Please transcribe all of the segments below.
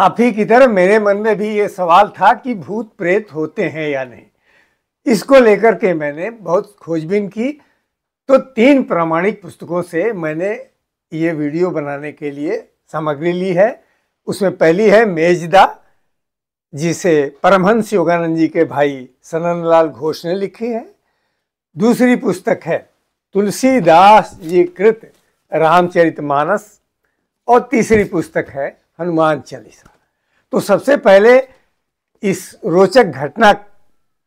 आप ही की तरह मेरे मन में भी ये सवाल था कि भूत प्रेत होते हैं या नहीं इसको लेकर के मैंने बहुत खोजबीन की तो तीन प्रामाणिक पुस्तकों से मैंने ये वीडियो बनाने के लिए सामग्री ली है उसमें पहली है मेजदा जिसे परमहंस योगानंद जी के भाई सननलाल घोष ने लिखी है दूसरी पुस्तक है तुलसीदास जी कृत रामचरित मानस और तीसरी पुस्तक है हनुमान चालीसा तो सबसे पहले इस रोचक घटना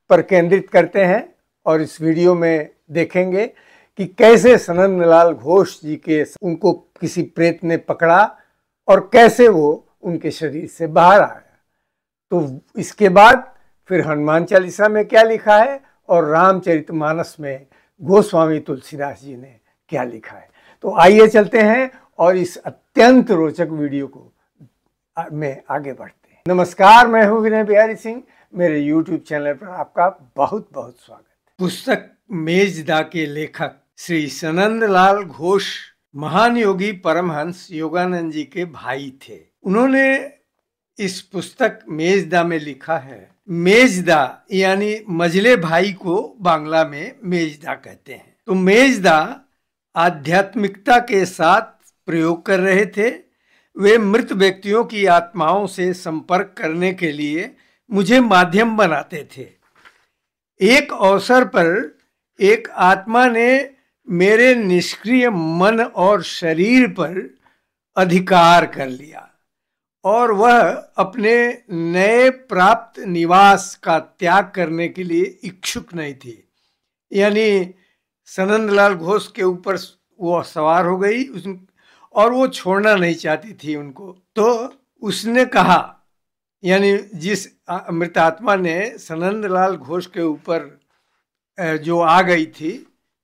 पर केंद्रित करते हैं और इस वीडियो में देखेंगे कि कैसे सनंदलाल घोष जी के उनको किसी प्रेत ने पकड़ा और कैसे वो उनके शरीर से बाहर आया तो इसके बाद फिर हनुमान चालीसा में क्या लिखा है और रामचरितमानस में गोस्वामी तुलसीदास जी ने क्या लिखा है तो आइए चलते हैं और इस अत्यंत रोचक वीडियो को में आगे बढ़ते हैं नमस्कार मैं हूं विनय बिहारी सिंह मेरे YouTube चैनल पर आपका बहुत बहुत स्वागत है पुस्तक मेजदा के लेखक श्री सनंद लाल घोष महान योगी परमहंस योगानंद जी के भाई थे उन्होंने इस पुस्तक मेजदा में लिखा है मेजदा यानी मजले भाई को बांग्ला में मेजदा कहते हैं तो मेजदा आध्यात्मिकता के साथ प्रयोग कर रहे थे वे मृत व्यक्तियों की आत्माओं से संपर्क करने के लिए मुझे माध्यम बनाते थे एक अवसर पर एक आत्मा ने मेरे निष्क्रिय मन और शरीर पर अधिकार कर लिया और वह अपने नए प्राप्त निवास का त्याग करने के लिए इच्छुक नहीं थी यानी सनंद लाल घोष के ऊपर वो सवार हो गई उस और वो छोड़ना नहीं चाहती थी उनको तो उसने कहा यानी जिस अमृत आत्मा ने सनंद लाल घोष के ऊपर जो आ गई थी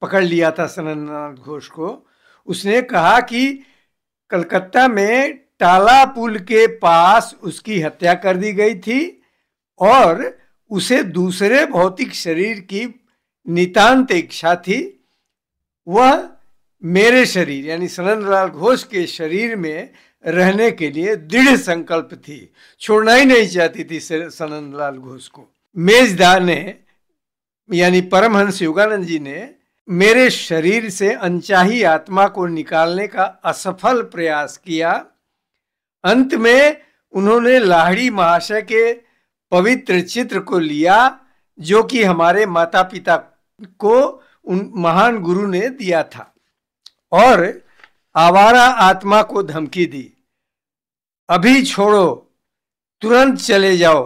पकड़ लिया था सनंद लाल घोष को उसने कहा कि कलकत्ता में टाला पुल के पास उसकी हत्या कर दी गई थी और उसे दूसरे भौतिक शरीर की नितांत इच्छा थी वह मेरे शरीर यानी सनंदलाल घोष के शरीर में रहने के लिए दृढ़ संकल्प थी छोड़ना ही नहीं चाहती थी सनंदलाल घोष को मेजदा ने यानी परमहंस योगानंद जी ने मेरे शरीर से अनचाही आत्मा को निकालने का असफल प्रयास किया अंत में उन्होंने लाहड़ी महाशय के पवित्र चित्र को लिया जो कि हमारे माता पिता को उन महान गुरु ने दिया था और आवारा आत्मा को धमकी दी अभी छोड़ो तुरंत चले जाओ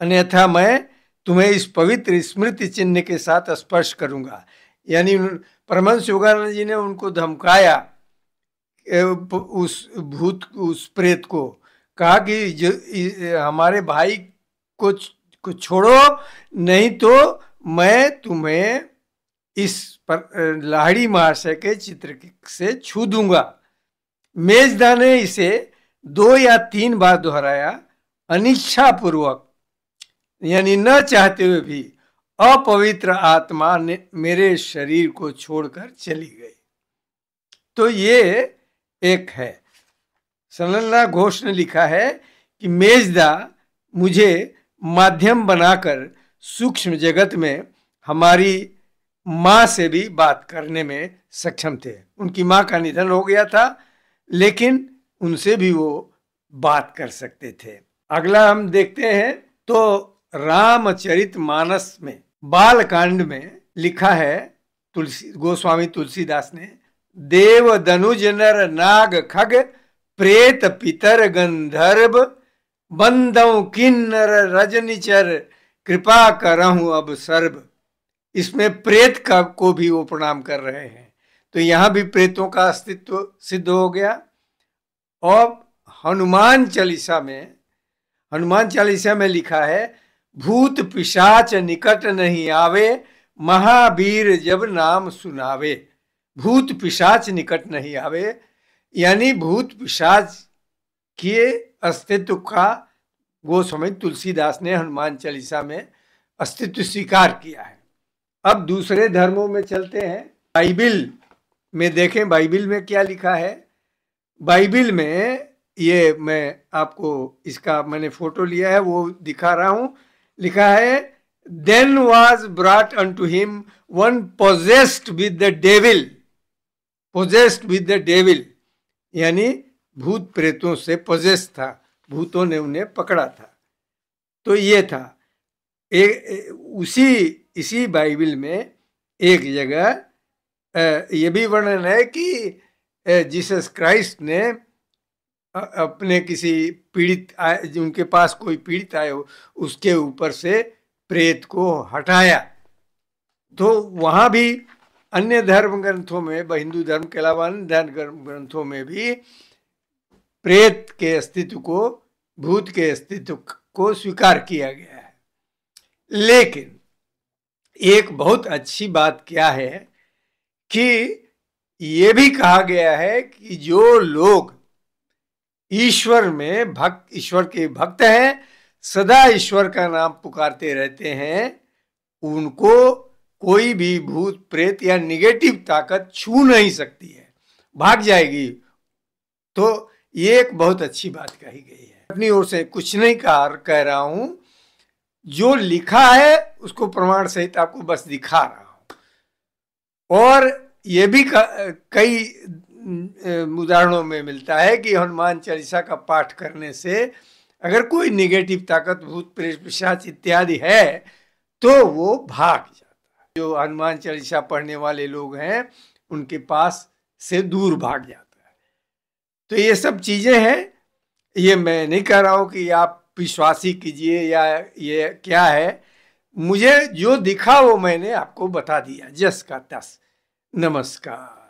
अन्यथा मैं तुम्हें इस पवित्र स्मृति चिन्ह के साथ स्पर्श करूंगा यानी परमंश योगानंद जी ने उनको धमकाया उस भूत उस प्रेत को कहा कि जो हमारे भाई को को छोड़ो नहीं तो मैं तुम्हें इस पर लाहड़ी महाशय के चित्र से छू दूंगा मेजदा ने इसे दो या तीन बार दोहराया अनिच्छा पूर्वक यानी न चाहते हुए भी अपवित्र आत्मा ने मेरे शरीर को छोड़कर चली गई तो ये एक है सनन्ना घोष ने लिखा है कि मेजदा मुझे माध्यम बनाकर सूक्ष्म जगत में हमारी माँ से भी बात करने में सक्षम थे उनकी माँ का निधन हो गया था लेकिन उनसे भी वो बात कर सकते थे अगला हम देखते हैं तो रामचरित मानस में बाल कांड में लिखा है तुलसी गोस्वामी तुलसीदास ने देव दनुज नर नाग खग प्रेत पितर गंधर्व बंदौ किन्नर रजनीचर कृपा करहु अब सर्व इसमें प्रेत का को भी वो प्रणाम कर रहे हैं तो यहाँ भी प्रेतों का अस्तित्व सिद्ध हो गया और हनुमान चालीसा में हनुमान चालीसा में लिखा है भूत पिशाच निकट नहीं आवे महावीर जब नाम सुनावे भूत पिशाच निकट नहीं आवे यानी भूत पिशाच के अस्तित्व का वो समय तुलसीदास ने हनुमान चालीसा में अस्तित्व स्वीकार किया है अब दूसरे धर्मों में चलते हैं बाइबिल में देखें बाइबिल में क्या लिखा है बाइबिल में ये मैं आपको इसका मैंने फोटो लिया है वो दिखा रहा हूं लिखा है then was brought unto him one possessed with the devil possessed with the devil यानी भूत प्रेतों से पोजेस्ट था भूतों ने उन्हें पकड़ा था तो ये था एक उसी इसी बाइबल में एक जगह ये भी वर्णन है कि जीसस क्राइस्ट ने अपने किसी पीड़ित आए उनके पास कोई पीड़ित आए हो उसके ऊपर से प्रेत को हटाया तो वहाँ भी अन्य धर्म ग्रंथों में व हिंदू धर्म के अलावा अन्य धर्म ग्रंथों में भी प्रेत के अस्तित्व को भूत के अस्तित्व को स्वीकार किया गया है लेकिन एक बहुत अच्छी बात क्या है कि ये भी कहा गया है कि जो लोग ईश्वर में भक्त ईश्वर के भक्त हैं सदा ईश्वर का नाम पुकारते रहते हैं उनको कोई भी भूत प्रेत या निगेटिव ताकत छू नहीं सकती है भाग जाएगी तो ये एक बहुत अच्छी बात कही गई है अपनी ओर से कुछ नहीं कहा कह रहा हूं जो लिखा है उसको प्रमाण सहित आपको बस दिखा रहा हूं और ये भी कई उदाहरणों में मिलता है कि हनुमान चालीसा का पाठ करने से अगर कोई निगेटिव ताकत भूत प्रेत पिशाच इत्यादि है तो वो भाग जाता है जो हनुमान चालीसा पढ़ने वाले लोग हैं उनके पास से दूर भाग जाता है तो ये सब चीज़ें हैं ये मैं नहीं कह रहा हूं कि आप विश्वासी कीजिए या ये क्या है मुझे जो दिखा वो मैंने आपको बता दिया जस का तस नमस्कार